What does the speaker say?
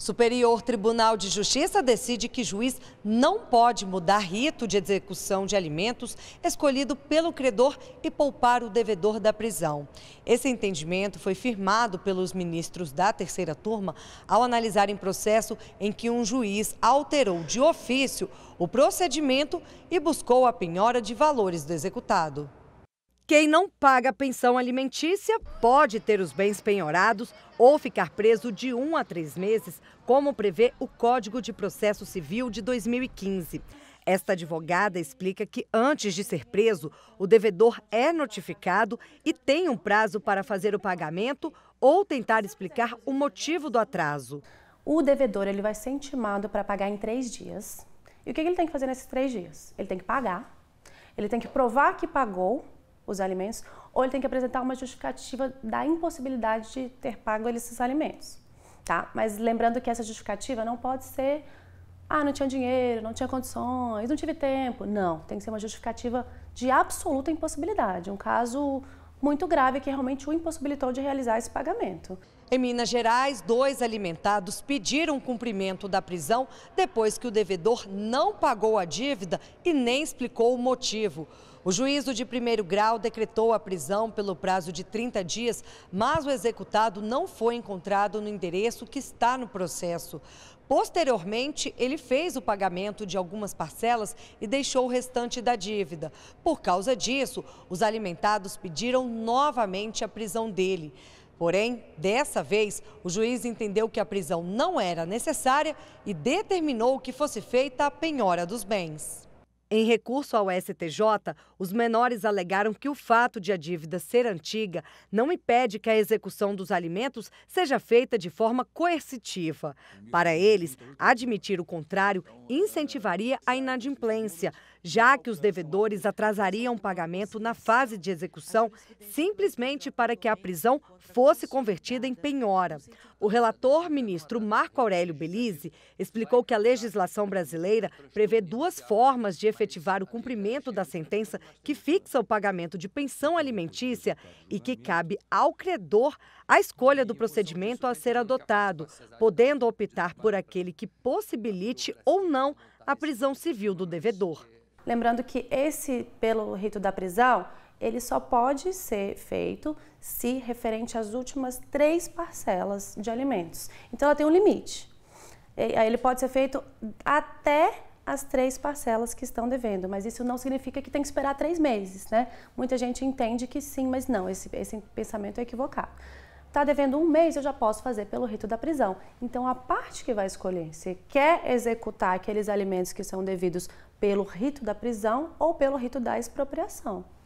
Superior Tribunal de Justiça decide que juiz não pode mudar rito de execução de alimentos escolhido pelo credor e poupar o devedor da prisão. Esse entendimento foi firmado pelos ministros da terceira turma ao analisarem processo em que um juiz alterou de ofício o procedimento e buscou a penhora de valores do executado. Quem não paga a pensão alimentícia pode ter os bens penhorados ou ficar preso de um a três meses, como prevê o Código de Processo Civil de 2015. Esta advogada explica que antes de ser preso, o devedor é notificado e tem um prazo para fazer o pagamento ou tentar explicar o motivo do atraso. O devedor ele vai ser intimado para pagar em três dias. E o que ele tem que fazer nesses três dias? Ele tem que pagar, ele tem que provar que pagou os alimentos, ou ele tem que apresentar uma justificativa da impossibilidade de ter pago esses alimentos, tá? Mas lembrando que essa justificativa não pode ser ah, não tinha dinheiro, não tinha condições, não tive tempo. Não, tem que ser uma justificativa de absoluta impossibilidade, um caso muito grave que realmente o impossibilitou de realizar esse pagamento. Em Minas Gerais, dois alimentados pediram cumprimento da prisão depois que o devedor não pagou a dívida e nem explicou o motivo. O juízo de primeiro grau decretou a prisão pelo prazo de 30 dias, mas o executado não foi encontrado no endereço que está no processo. Posteriormente, ele fez o pagamento de algumas parcelas e deixou o restante da dívida. Por causa disso, os alimentados pediram novamente a prisão dele. Porém, dessa vez, o juiz entendeu que a prisão não era necessária e determinou que fosse feita a penhora dos bens. Em recurso ao STJ, os menores alegaram que o fato de a dívida ser antiga não impede que a execução dos alimentos seja feita de forma coercitiva. Para eles, admitir o contrário incentivaria a inadimplência, já que os devedores atrasariam o pagamento na fase de execução simplesmente para que a prisão fosse convertida em penhora. O relator, ministro Marco Aurélio Belize, explicou que a legislação brasileira prevê duas formas de efetivar o cumprimento da sentença que fixa o pagamento de pensão alimentícia e que cabe ao credor a escolha do procedimento a ser adotado, podendo optar por aquele que possibilite ou não a prisão civil do devedor. Lembrando que esse, pelo rito da prisão, ele só pode ser feito se referente às últimas três parcelas de alimentos. Então, ela tem um limite. Ele pode ser feito até as três parcelas que estão devendo. Mas isso não significa que tem que esperar três meses, né? Muita gente entende que sim, mas não, esse, esse pensamento é equivocado. Está devendo um mês, eu já posso fazer pelo rito da prisão. Então, a parte que vai escolher se quer executar aqueles alimentos que são devidos pelo rito da prisão ou pelo rito da expropriação.